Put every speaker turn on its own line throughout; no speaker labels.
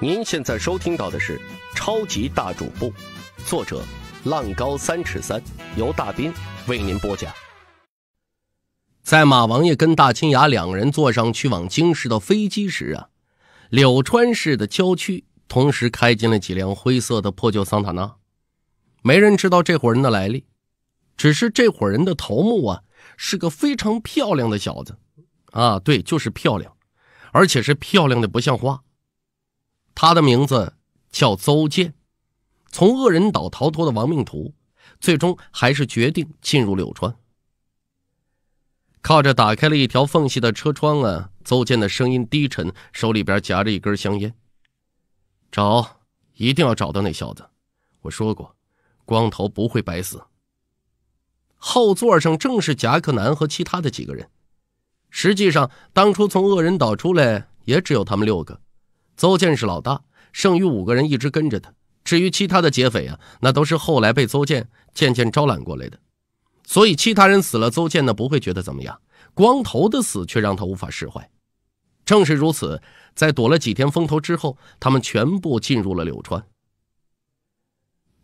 您现在收听到的是《超级大主播》，作者浪高三尺三，由大斌为您播讲。在马王爷跟大青牙两人坐上去往京市的飞机时啊，柳川市的郊区同时开进了几辆灰色的破旧桑塔纳。没人知道这伙人的来历，只是这伙人的头目啊是个非常漂亮的小子啊，对，就是漂亮，而且是漂亮的不像话。他的名字叫邹健，从恶人岛逃脱的亡命徒，最终还是决定进入柳川。靠着打开了一条缝隙的车窗啊，邹健的声音低沉，手里边夹着一根香烟。找，一定要找到那小子。我说过，光头不会白死。后座上正是夹克男和其他的几个人。实际上，当初从恶人岛出来也只有他们六个。邹健是老大，剩余五个人一直跟着他。至于其他的劫匪啊，那都是后来被邹健渐渐招揽过来的。所以其他人死了，邹健呢不会觉得怎么样。光头的死却让他无法释怀。正是如此，在躲了几天风头之后，他们全部进入了柳川。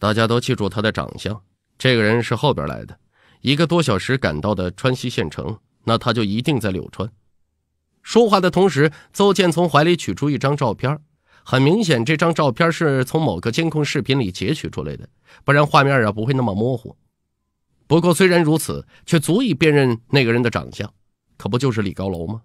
大家都记住他的长相，这个人是后边来的，一个多小时赶到的川西县城，那他就一定在柳川。说话的同时，邹健从怀里取出一张照片，很明显，这张照片是从某个监控视频里截取出来的，不然画面啊不会那么模糊。不过虽然如此，却足以辨认那个人的长相，可不就是李高楼吗？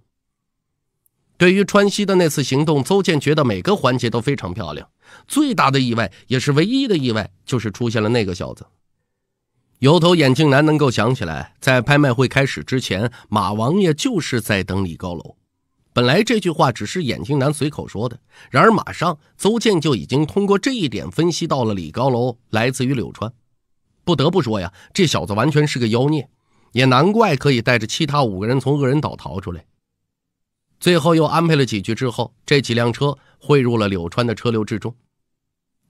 对于川西的那次行动，邹健觉得每个环节都非常漂亮。最大的意外，也是唯一的意外，就是出现了那个小子。油头眼镜男能够想起来，在拍卖会开始之前，马王爷就是在等李高楼。本来这句话只是眼镜男随口说的，然而马上邹健就已经通过这一点分析到了李高楼来自于柳川。不得不说呀，这小子完全是个妖孽，也难怪可以带着其他五个人从恶人岛逃出来。最后又安排了几句之后，这几辆车汇入了柳川的车流之中。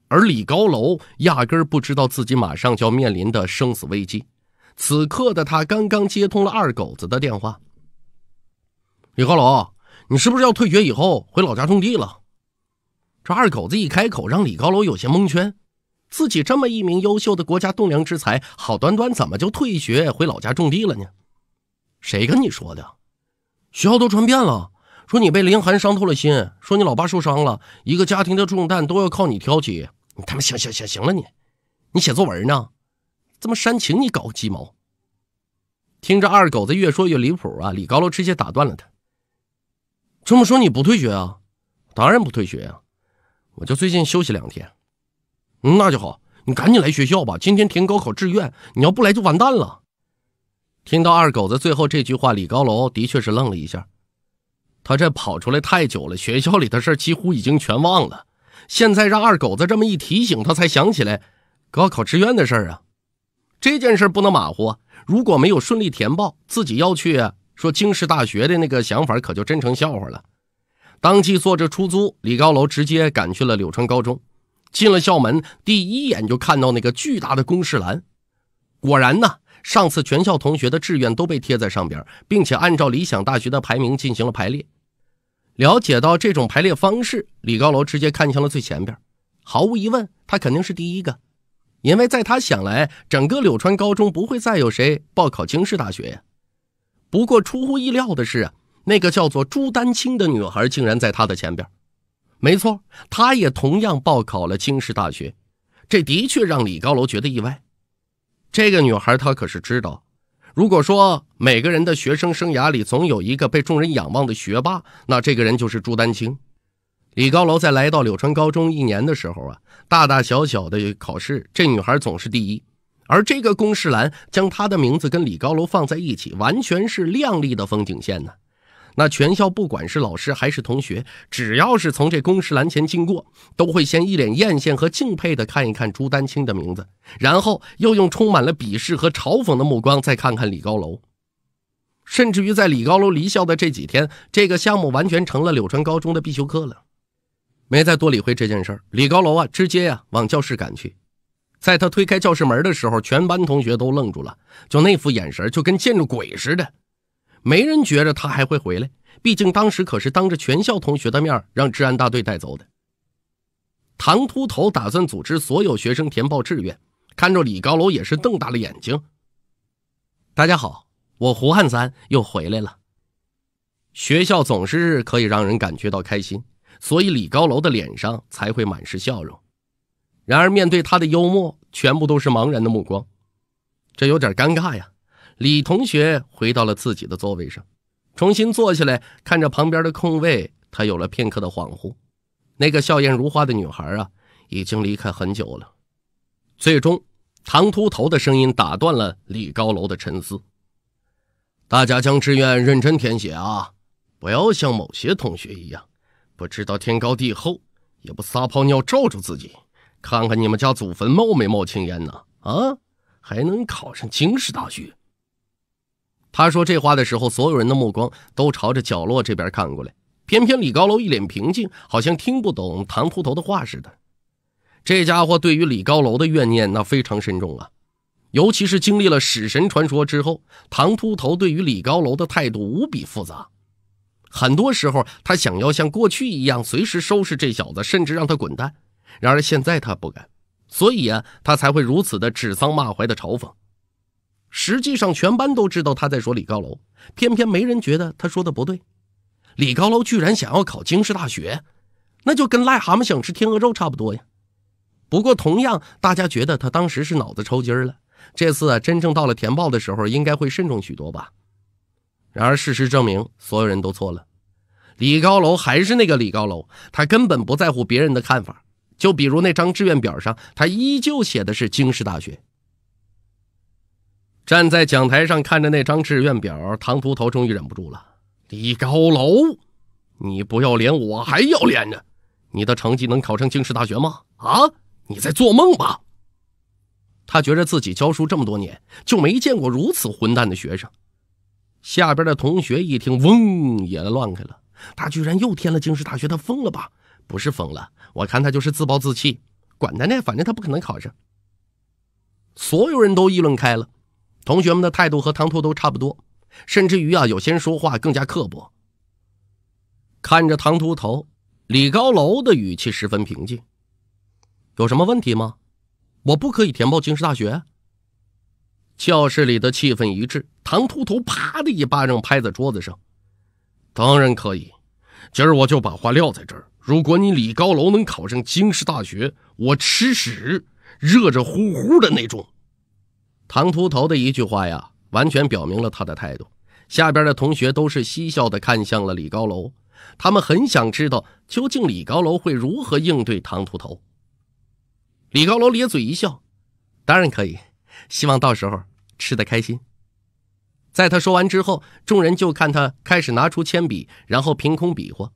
而李高楼压根不知道自己马上就要面临的生死危机，此刻的他刚刚接通了二狗子的电话，李高楼。你是不是要退学以后回老家种地了？这二狗子一开口，让李高楼有些蒙圈。自己这么一名优秀的国家栋梁之才，好端端怎么就退学回老家种地了呢？谁跟你说的？学校都传遍了，说你被林寒伤透了心，说你老爸受伤了，一个家庭的重担都要靠你挑起。你他妈行行行行了你，你写作文呢，这么煽情你搞鸡毛！听着二狗子越说越离谱啊，李高楼直接打断了他。这么说你不退学啊？当然不退学呀，我就最近休息两天。嗯，那就好，你赶紧来学校吧。今天填高考志愿，你要不来就完蛋了。听到二狗子最后这句话，李高楼的确是愣了一下。他这跑出来太久了，学校里的事几乎已经全忘了。现在让二狗子这么一提醒，他才想起来高考志愿的事儿啊。这件事不能马虎，如果没有顺利填报，自己要去。说京师大学的那个想法可就真成笑话了。当即坐着出租，李高楼直接赶去了柳川高中。进了校门，第一眼就看到那个巨大的公示栏。果然呢，上次全校同学的志愿都被贴在上边，并且按照理想大学的排名进行了排列。了解到这种排列方式，李高楼直接看向了最前边。毫无疑问，他肯定是第一个，因为在他想来，整个柳川高中不会再有谁报考京师大学呀。不过，出乎意料的是啊，那个叫做朱丹青的女孩竟然在他的前边。没错，她也同样报考了青石大学。这的确让李高楼觉得意外。这个女孩他可是知道。如果说每个人的学生生涯里总有一个被众人仰望的学霸，那这个人就是朱丹青。李高楼在来到柳川高中一年的时候啊，大大小小的考试，这女孩总是第一。而这个公示栏将他的名字跟李高楼放在一起，完全是亮丽的风景线呢。那全校不管是老师还是同学，只要是从这公示栏前经过，都会先一脸艳羡和敬佩的看一看朱丹青的名字，然后又用充满了鄙视和嘲讽的目光再看看李高楼。甚至于在李高楼离校的这几天，这个项目完全成了柳川高中的必修课了。没再多理会这件事儿，李高楼啊，直接呀往教室赶去。在他推开教室门的时候，全班同学都愣住了，就那副眼神，就跟见着鬼似的。没人觉得他还会回来，毕竟当时可是当着全校同学的面让治安大队带走的。唐秃头打算组织所有学生填报志愿，看着李高楼也是瞪大了眼睛。大家好，我胡汉三又回来了。学校总是可以让人感觉到开心，所以李高楼的脸上才会满是笑容。然而，面对他的幽默，全部都是茫然的目光，这有点尴尬呀。李同学回到了自己的座位上，重新坐下来，看着旁边的空位，他有了片刻的恍惚。那个笑颜如花的女孩啊，已经离开很久了。最终，唐秃头的声音打断了李高楼的沉思：“大家将志愿认真填写啊，不要像某些同学一样，不知道天高地厚，也不撒泡尿照照自己。”看看你们家祖坟冒没冒青烟呢？啊，还能考上京师大学？他说这话的时候，所有人的目光都朝着角落这边看过来。偏偏李高楼一脸平静，好像听不懂唐秃头的话似的。这家伙对于李高楼的怨念那非常深重啊！尤其是经历了使神传说之后，唐秃头对于李高楼的态度无比复杂。很多时候，他想要像过去一样随时收拾这小子，甚至让他滚蛋。然而现在他不敢，所以啊，他才会如此的指桑骂槐的嘲讽。实际上，全班都知道他在说李高楼，偏偏没人觉得他说的不对。李高楼居然想要考京师大学，那就跟癞蛤蟆想吃天鹅肉差不多呀。不过，同样大家觉得他当时是脑子抽筋了。这次啊，真正到了填报的时候，应该会慎重许多吧。然而，事实证明，所有人都错了。李高楼还是那个李高楼，他根本不在乎别人的看法。就比如那张志愿表上，他依旧写的是京师大学。站在讲台上看着那张志愿表，唐秃头终于忍不住了：“李高楼，你不要脸，我还要脸呢！你的成绩能考上京师大学吗？啊，你在做梦吧？”他觉得自己教书这么多年就没见过如此混蛋的学生。下边的同学一听，嗡，也乱开了。他居然又填了京师大学，他疯了吧？不是疯了。我看他就是自暴自弃，管他呢，反正他不可能考上。所有人都议论开了，同学们的态度和唐突头差不多，甚至于啊，有些说话更加刻薄。看着唐突头，李高楼的语气十分平静：“有什么问题吗？我不可以填报京师大学？”教室里的气氛一致，唐突头啪的一巴掌拍在桌子上：“当然可以。”今儿我就把话撂在这儿，如果你李高楼能考上京师大学，我吃屎热热乎乎的那种。唐秃头的一句话呀，完全表明了他的态度。下边的同学都是嬉笑的看向了李高楼，他们很想知道究竟李高楼会如何应对唐秃头。李高楼咧嘴一笑：“当然可以，希望到时候吃得开心。”在他说完之后，众人就看他开始拿出铅笔，然后凭空比划。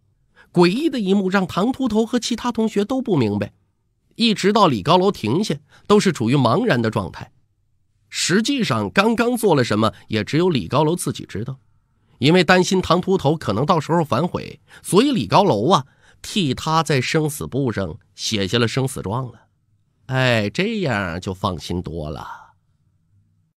诡异的一幕让唐秃头和其他同学都不明白，一直到李高楼停下，都是处于茫然的状态。实际上，刚刚做了什么，也只有李高楼自己知道。因为担心唐秃头可能到时候反悔，所以李高楼啊，替他在生死簿上写下了生死状了。哎，这样就放心多了。